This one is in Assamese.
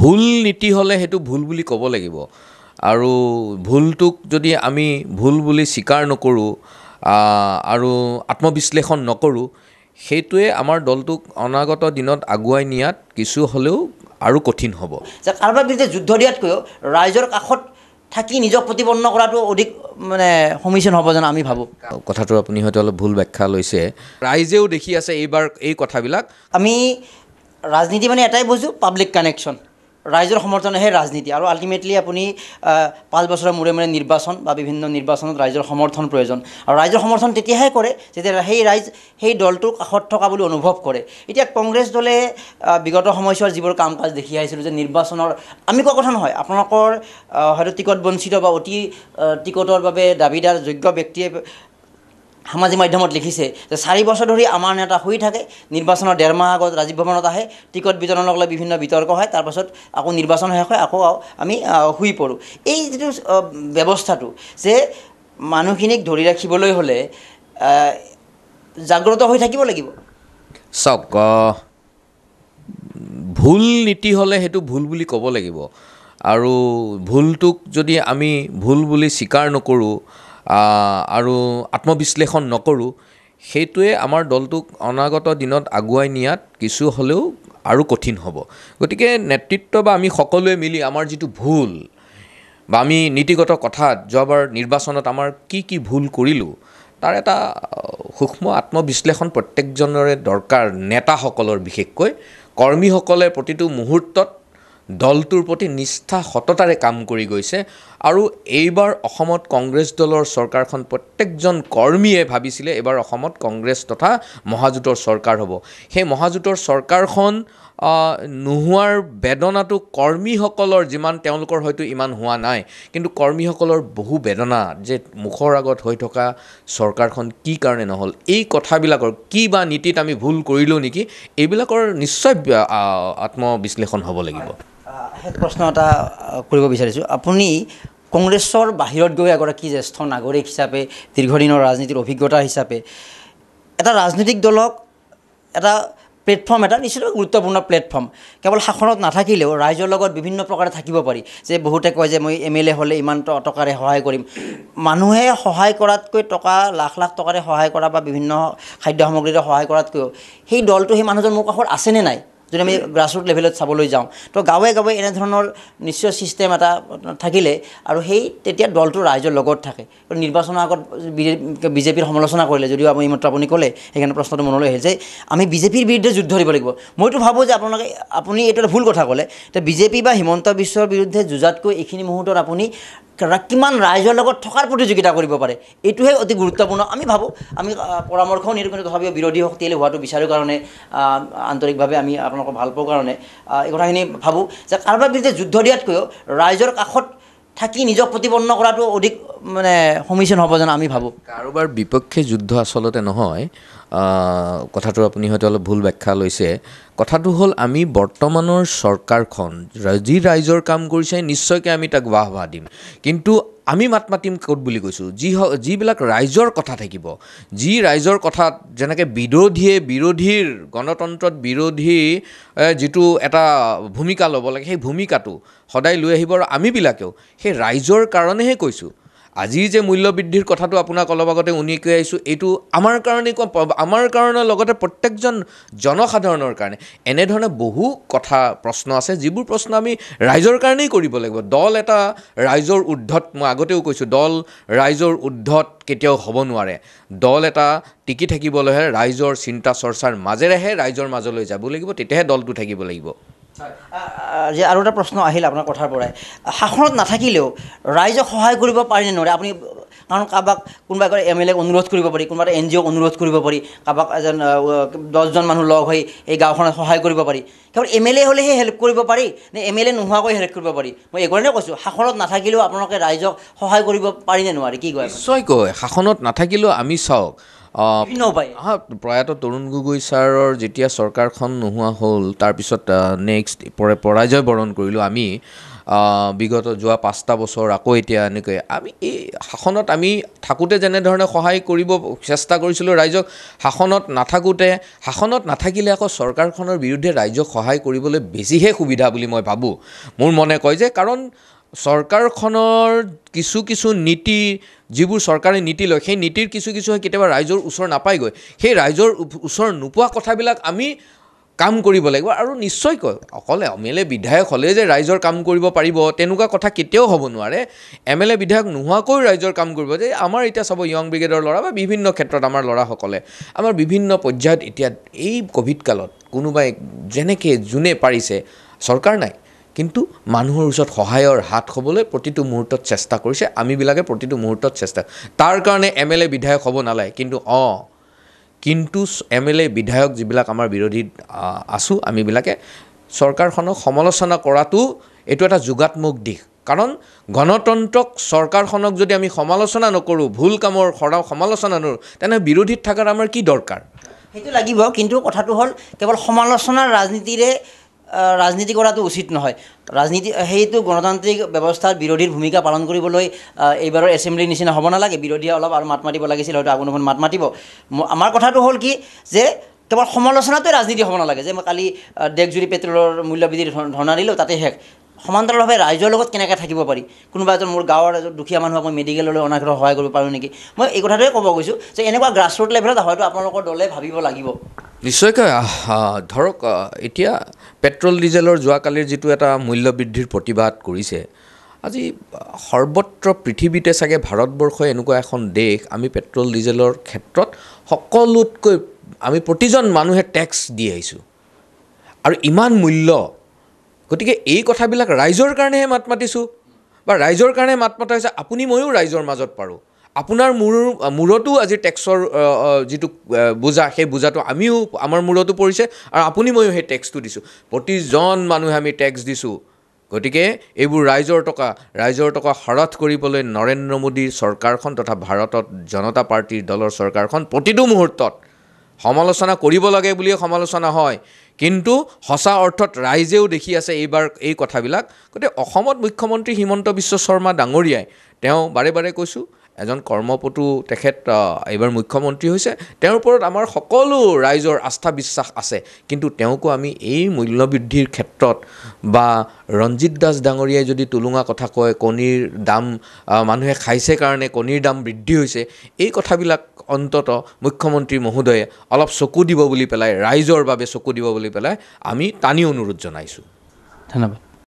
ভুল নীতি হ'লে সেইটো ভুল বুলি ক'ব লাগিব আৰু ভুলটোক যদি আমি ভুল বুলি স্বীকাৰ নকৰোঁ আৰু আত্মবিশ্লেষণ নকৰোঁ সেইটোৱে আমাৰ দলটোক অনাগত দিনত আগুৱাই নিয়াত কিছু হ'লেও আৰু কঠিন হ'ব যে কাৰোবাৰ বিৰুদ্ধে যুদ্ধ দিয়াতকৈও ৰাইজৰ কাষত থাকি নিজক প্ৰতিপন্ন কৰাটো অধিক মানে সমীচীন হ'ব যেন আমি ভাবোঁ কথাটো আপুনি হয়তো অলপ ভুল ব্যাখ্যা লৈছে ৰাইজেও দেখি আছে এইবাৰ এই কথাবিলাক আমি ৰাজনীতি মানে এটাই বুজোঁ পাব্লিক কানেকশ্যন ৰাইজৰ সমৰ্থনেহে ৰাজনীতি আৰু আল্টিমেটলি আপুনি পাঁচ বছৰৰ মূৰে মূৰে নিৰ্বাচন বা বিভিন্ন নিৰ্বাচনত ৰাইজৰ সমৰ্থন প্ৰয়োজন আৰু ৰাইজৰ সমৰ্থন তেতিয়াহে কৰে যেতিয়া সেই ৰাইজ সেই দলটোক কাষত থকা বুলি অনুভৱ কৰে এতিয়া কংগ্ৰেছ দলে বিগত সময়ছোৱাৰ যিবোৰ কাম কাজ দেখি আহিছিলোঁ যে নিৰ্বাচনৰ আমি কোৱা কথা নহয় আপোনালোকৰ হয়তো টিকট বঞ্চিত বা অতি টিকটৰ বাবে দাবীদাৰ যোগ্য ব্যক্তিয়ে সামাজিক মাধ্যমত লিখিছে যে চাৰি বছৰ ধৰি আমাৰ নেতা শুই থাকে নিৰ্বাচনৰ ডেৰ মাহ আগত ৰাজীৱ ভৱনত আহে টিকট বিতৰণক লৈ বিভিন্ন বিতৰ্ক হয় তাৰপাছত আকৌ নিৰ্বাচন শেষ হয় আকৌ আমি শুই পৰোঁ এই যিটো ব্যৱস্থাটো যে মানুহখিনিক ধৰি ৰাখিবলৈ হ'লে জাগ্ৰত হৈ থাকিব লাগিব চাওক ভুল নীতি হ'লে সেইটো ভুল বুলি ক'ব লাগিব আৰু ভুলটোক যদি আমি ভুল বুলি স্বীকাৰ নকৰোঁ আৰু আত্মবিশ্লেষণ নকৰোঁ সেইটোৱে আমাৰ দলটোক অনাগত দিনত আগুৱাই নিয়াত কিছু হ'লেও আৰু কঠিন হ'ব গতিকে নেতৃত্ব বা আমি সকলোৱে মিলি আমাৰ যিটো ভুল বা আমি নীতিগত কথাত যোৱাবাৰ নিৰ্বাচনত আমাৰ কি কি ভুল কৰিলোঁ তাৰ এটা সূক্ষ্ম আত্মবিশ্লেষণ প্ৰত্যেকজনৰে দৰকাৰ নেতাসকলৰ বিশেষকৈ কৰ্মীসকলে প্ৰতিটো মুহূৰ্তত দলটোৰ প্ৰতি নিষ্ঠা সততাৰে কাম কৰি গৈছে আৰু এইবাৰ অসমত কংগ্ৰেছ দলৰ চৰকাৰখন প্ৰত্যেকজন কৰ্মীয়ে ভাবিছিলে এইবাৰ অসমত কংগ্ৰেছ তথা মহাজোঁটৰ চৰকাৰ হ'ব সেই মহাজোঁটৰ চৰকাৰখন নোহোৱাৰ বেদনাটো কৰ্মীসকলৰ যিমান তেওঁলোকৰ হয়তো ইমান হোৱা নাই কিন্তু কৰ্মীসকলৰ বহু বেদনা যে মুখৰ আগত হৈ থকা চৰকাৰখন কি কাৰণে নহ'ল এই কথাবিলাকৰ কি বা নীতিত আমি ভুল কৰিলোঁ নেকি এইবিলাকৰ নিশ্চয় আত্মবিশ্লেষণ হ'ব লাগিব শেষ প্ৰশ্ন এটা কৰিব বিচাৰিছোঁ আপুনি কংগ্ৰেছৰ বাহিৰত গৈ এগৰাকী জ্যেষ্ঠ নাগৰিক হিচাপে দীৰ্ঘদিনৰ ৰাজনীতিৰ অভিজ্ঞতা হিচাপে এটা ৰাজনৈতিক দলক এটা প্লেটফৰ্ম এটা নিশ্চয় গুৰুত্বপূৰ্ণ প্লেটফৰ্ম কেৱল শাসনত নাথাকিলেও ৰাইজৰ লগত বিভিন্ন প্ৰকাৰে থাকিব পাৰি যে বহুতে কয় যে মই এম এল এ হ'লে ইমান টকাৰে সহায় কৰিম মানুহে সহায় কৰাতকৈ টকা লাখ লাখ টকাৰে সহায় কৰা বা বিভিন্ন খাদ্য সামগ্ৰীৰে সহায় কৰাতকৈও সেই দলটো সেই মানুহজন মোৰ কাষত আছেনে নাই যদি আমি গ্ৰাছৰুট লেভেলত চাবলৈ যাওঁ তো গাঁৱে গাঁৱে এনেধৰণৰ নিশ্চয় ছিষ্টেম এটা থাকিলে আৰু সেই তেতিয়া দলটো ৰাইজৰ লগত থাকে নিৰ্বাচনৰ আগত বিজেপিৰ সমালোচনা কৰিলে যদিও আমি এইমাত্ৰ আপুনি ক'লে সেইকাৰণে প্ৰশ্নটো মনলৈ আহিল যে আমি বিজেপিৰ বিৰুদ্ধে যুদ্ধ দিব লাগিব মইতো ভাবোঁ যে আপোনালোকে আপুনি এইটো এটা ভুল কথা ক'লে এতিয়া বিজেপি বা হিমন্ত বিশ্বৰ বিৰুদ্ধে যুঁজাতকৈ এইখিনি মুহূৰ্তত আপুনি কিমান ৰাইজৰ লগত থকাৰ প্ৰতিযোগিতা কৰিব পাৰে এইটোহে অতি গুৰুত্বপূৰ্ণ আমি ভাবোঁ আমি পৰামৰ্শও নিৰূপণ তথাপিও বিৰোধী শক্তিয়ে হোৱাটো বিচাৰোঁ কাৰণে আন্তৰিকভাৱে আমি আপোনাৰ আপোনালোকৰ ভাল পোৱাৰ কাৰণে এই কথাখিনি ভাবোঁ যে কাৰোবাৰ বিৰুদ্ধে যুদ্ধ দিয়াতকৈও ৰাইজৰ কাষত থাকি নিজক প্ৰতিপন্ন কৰাটো অধিক মানে সমীচীন হ'ব যেন আমি ভাবোঁ কাৰোবাৰ বিপক্ষে যুদ্ধ আচলতে নহয় কথাটো আপুনি হয়তো অলপ ভুল ব্যাখ্যা লৈছে কথাটো হ'ল আমি বৰ্তমানৰ চৰকাৰখন যি ৰাইজৰ কাম কৰিছে নিশ্চয়কৈ আমি তাক বাহ বাহ দিম কিন্তু আমি মাত মাতিম ক'ত বুলি কৈছোঁ যি যিবিলাক ৰাইজৰ কথা থাকিব যি ৰাইজৰ কথাত যেনেকৈ বিৰোধীয়ে বিৰোধীৰ গণতন্ত্ৰত বিৰোধী যিটো এটা ভূমিকা ল'ব লাগে সেই ভূমিকাটো সদায় লৈ আহিব আৰু আমিবিলাকেও সেই ৰাইজৰ কাৰণেহে কৈছোঁ আজি যে মূল্য বৃদ্ধিৰ কথাটো আপোনাক অলপ আগতে উনিকৈ আহিছোঁ এইটো আমাৰ কাৰণেই কোৱা আমাৰ কাৰণৰ লগতে প্ৰত্যেকজন জনসাধাৰণৰ কাৰণে এনেধৰণে বহু কথা প্ৰশ্ন আছে যিবোৰ প্ৰশ্ন আমি ৰাইজৰ কাৰণেই কৰিব লাগিব দল এটা ৰাইজৰ উদ্ধত মই আগতেও কৈছোঁ দল ৰাইজৰ উদ্ধত কেতিয়াও হ'ব নোৱাৰে দল এটা টিকি থাকিবলৈহে ৰাইজৰ চিন্তা চৰ্চাৰ মাজেৰেহে ৰাইজৰ মাজলৈ যাব লাগিব তেতিয়াহে দলটো থাকিব লাগিব যে আৰু এটা প্ৰশ্ন আহিল আপোনাৰ কথাৰ পৰাই শাসনত নাথাকিলেও ৰাইজক সহায় কৰিব পাৰি নে নোৱাৰে আপুনি কাৰণ কাৰোবাক কোনোবা এগৰাকী এম এল এক অনুৰোধ কৰিব পাৰি কোনোবা এটা এন জি অ'ক অনুৰোধ কৰিব পাৰি কাৰোবাক এজন দহজন মানুহ লগ হৈ এই গাঁওখনত সহায় কৰিব পাৰি কেৱল এম এল এ হ'লেহে হেল্প কৰিব পাৰি নে এম এল এ নোহোৱাকৈ হেল্প কৰিব পাৰি মই এইকাৰণে কৈছোঁ শাসনত নাথাকিলেও আপোনালোকে ৰাইজক সহায় কৰিব পাৰি নে নোৱাৰে কি কয় নিশ্চয়কৈ শাসনত নাথাকিলেও আমি চাওক প্ৰয়াত তৰুণ গগৈ ছাৰৰ যেতিয়া চৰকাৰখন নোহোৱা হ'ল তাৰপিছত নেক্সট পৰাজয় বৰণ কৰিলোঁ আমি বিগত যোৱা পাঁচটা বছৰ আকৌ এতিয়া এনেকৈ আমি এই শাসনত আমি থাকোঁতে যেনেধৰণে সহায় কৰিব চেষ্টা কৰিছিলোঁ ৰাইজক শাসনত নাথাকোঁতে শাসনত নাথাকিলে আকৌ চৰকাৰখনৰ বিৰুদ্ধে ৰাইজক সহায় কৰিবলৈ বেছিহে সুবিধা বুলি মই ভাবোঁ মোৰ মনে কয় যে কাৰণ চৰকাৰখনৰ কিছু কিছু নীতি যিবোৰ চৰকাৰে নীতি লয় সেই নীতিৰ কিছু কিছু কেতিয়াবা ৰাইজৰ ওচৰ নাপায়গৈ সেই ৰাইজৰ ওচৰ নোপোৱা কথাবিলাক আমি কাম কৰিব লাগিব আৰু নিশ্চয়কৈ অকলে এম এল এ বিধায়ক হ'লে যে ৰাইজৰ কাম কৰিব পাৰিব তেনেকুৱা কথা কেতিয়াও হ'ব নোৱাৰে এম এল এ বিধায়ক নোহোৱাকৈও ৰাইজৰ কাম কৰিব যে আমাৰ এতিয়া চাব য়ং ব্ৰিগেডৰ ল'ৰা বা বিভিন্ন ক্ষেত্ৰত আমাৰ ল'ৰাসকলে আমাৰ বিভিন্ন পৰ্যায়ত এতিয়া এই ক'ভিড কালত কোনোবাই যেনেকৈ যোনে পাৰিছে চৰকাৰ নাই কিন্তু মানুহৰ ওচৰত সহায়ৰ হাত হ'বলৈ প্ৰতিটো মুহূৰ্তত চেষ্টা কৰিছে আমিবিলাকে প্ৰতিটো মুহূৰ্তত চেষ্টা তাৰ কাৰণে এম এল এ বিধায়ক হ'ব নালাগে কিন্তু অঁ কিন্তু এম এল এ বিধায়ক যিবিলাক আমাৰ বিৰোধী আছোঁ আমিবিলাকে চৰকাৰখনক সমালোচনা কৰাটো এইটো এটা যোগাত্মক দিশ কাৰণ গণতন্ত্ৰক চৰকাৰখনক যদি আমি সমালোচনা নকৰোঁ ভুল কামৰ সৰা সমালোচনা নকৰোঁ তেনেহ'লে বিৰোধীত থকাৰ আমাৰ কি দৰকাৰ সেইটো লাগিব কিন্তু কথাটো হ'ল কেৱল সমালোচনাৰ ৰাজনীতিৰে ৰাজনীতি কৰাটো উচিত নহয় ৰাজনীতি সেইটো গণতান্ত্ৰিক ব্যৱস্থাত বিৰোধীৰ ভূমিকা পালন কৰিবলৈ এইবাৰৰ এছেম্বলিৰ নিচিনা হ'ব নালাগে বিৰোধীয়ে অলপ আৰু মাত মাতিব লাগিছিল হয়তো আগুনখন মাত মাতিব আমাৰ কথাটো হ'ল কি যে কেৱল সমালোচনাটোৱে ৰাজনীতি হ'ব নালাগে যে মই কালি দেশজুৰি পেট্ৰলৰ মূল্যবৃদ্ধিৰ ধৰ্ণা দিলোঁ তাতে শেষ সমান্তৰালভাৱে ৰাইজৰ লগত কেনেকৈ থাকিব পাৰি কোনোবা এজন মোৰ গাঁৱৰ এজন দুখীয়া মানুহক মই মেডিকেললৈ অনাৰ ক্ষেত্ৰত সহায় কৰিব পাৰোঁ নেকি মই এই কথাটোৱে ক'ব গৈছোঁ যে এনেকুৱা গ্ৰাছৰুট লেভেলত হয়তো আপোনালোকৰ দলে ভাবিব লাগিব নিশ্চয়কৈ ধৰক এতিয়া পেট্ৰল ডিজেলৰ যোৱাকালিৰ যিটো এটা মূল্য বৃদ্ধিৰ প্ৰতিবাদ কৰিছে আজি সৰ্বত্ৰ পৃথিৱীতে চাগে ভাৰতবৰ্ষই এনেকুৱা এখন দেশ আমি পেট্ৰল ডিজেলৰ ক্ষেত্ৰত সকলোতকৈ আমি প্ৰতিজন মানুহে টেক্স দি আহিছোঁ আৰু ইমান মূল্য গতিকে এই কথাবিলাক ৰাইজৰ কাৰণেহে মাত মাতিছোঁ বা ৰাইজৰ কাৰণে মাত মতা হৈছে আপুনি ময়ো ৰাইজৰ মাজত পাৰোঁ আপোনাৰ মূৰ মূৰতো আজি টেক্সৰ যিটো বোজা সেই বোজাটো আমিও আমাৰ মূৰতো পৰিছে আৰু আপুনি ময়ো সেই টেক্সটো দিছোঁ প্ৰতিজন মানুহে আমি টেক্স দিছোঁ গতিকে এইবোৰ ৰাইজৰ টকা ৰাইজৰ টকা শৰধ কৰিবলৈ নৰেন্দ্ৰ মোদীৰ চৰকাৰখন তথা ভাৰতত জনতা পাৰ্টীৰ দলৰ চৰকাৰখন প্ৰতিটো মুহূৰ্তত সমালোচনা কৰিব লাগে বুলিয়ে সমালোচনা হয় কিন্তু সঁচা অৰ্থত ৰাইজেও দেখি আছে এইবাৰ এই কথাবিলাক গতিকে অসমত মুখ্যমন্ত্ৰী হিমন্ত বিশ্ব শৰ্মা ডাঙৰীয়াই তেওঁ বাৰে বাৰে কৈছোঁ এজন কৰ্মপটু তেখেত এইবাৰ মুখ্যমন্ত্ৰী হৈছে তেওঁৰ ওপৰত আমাৰ সকলো ৰাইজৰ আস্থা বিশ্বাস আছে কিন্তু তেওঁকো আমি এই মূল্যবৃদ্ধিৰ ক্ষেত্ৰত বা ৰঞ্জিত দাস ডাঙৰীয়াই যদি টুলুঙা কথা কয় কণীৰ দাম মানুহে খাইছে কাৰণে কণীৰ দাম বৃদ্ধি হৈছে এই কথাবিলাক অন্তত মুখ্যমন্ত্ৰী মহোদয়ে অলপ চকু দিব বুলি পেলাই ৰাইজৰ বাবে চকু দিব বুলি পেলাই আমি টানি অনুৰোধ জনাইছোঁ ধন্যবাদ